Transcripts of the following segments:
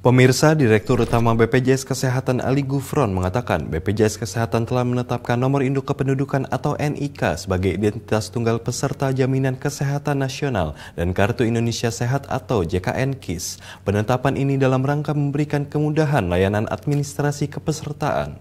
Pemirsa, Direktur Utama BPJS Kesehatan Ali Gufron mengatakan BPJS Kesehatan telah menetapkan nomor induk kependudukan atau NIK sebagai identitas tunggal peserta jaminan kesehatan nasional dan Kartu Indonesia Sehat atau JKN KIS. Penetapan ini dalam rangka memberikan kemudahan layanan administrasi kepesertaan.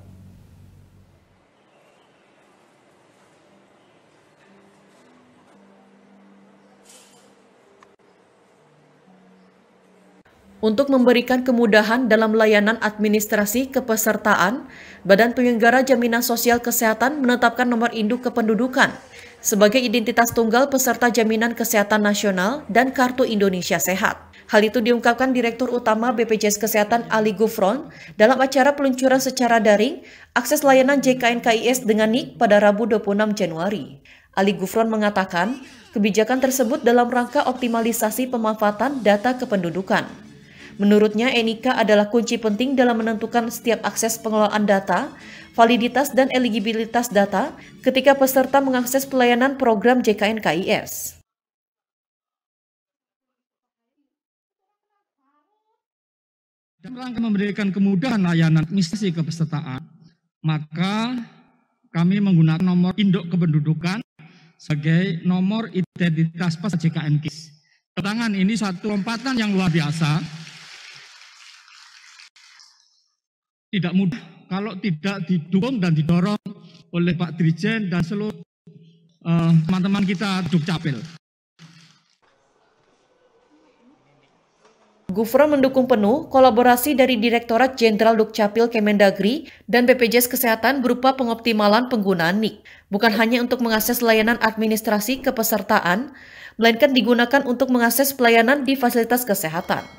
untuk memberikan kemudahan dalam layanan administrasi kepesertaan, Badan Penyelenggara Jaminan Sosial Kesehatan menetapkan nomor induk kependudukan sebagai identitas tunggal peserta jaminan kesehatan nasional dan Kartu Indonesia Sehat. Hal itu diungkapkan Direktur Utama BPJS Kesehatan Ali Gufron dalam acara peluncuran secara daring akses layanan JKN KIS dengan NIK pada Rabu 26 Januari. Ali Gufron mengatakan, kebijakan tersebut dalam rangka optimalisasi pemanfaatan data kependudukan. Menurutnya, Enika adalah kunci penting dalam menentukan setiap akses pengelolaan data, validitas dan eligibilitas data ketika peserta mengakses pelayanan program JKN KIS. Dalam rangka memberikan kemudahan layanan administrasi kepesertaan, maka kami menggunakan nomor induk kependudukan sebagai nomor identitas peserta JKN KIS. Tangan ini satu lompatan yang luar biasa tidak mudah kalau tidak didukung dan didorong oleh Pak Dirjen dan seluruh eh, teman-teman uh, kita Dukcapil. Gufra mendukung penuh kolaborasi dari Direktorat Jenderal Dukcapil Kemendagri dan BPJS Kesehatan berupa pengoptimalan penggunaan NIK, bukan hanya untuk mengakses layanan administrasi kepesertaan, melainkan digunakan untuk mengakses pelayanan di fasilitas kesehatan.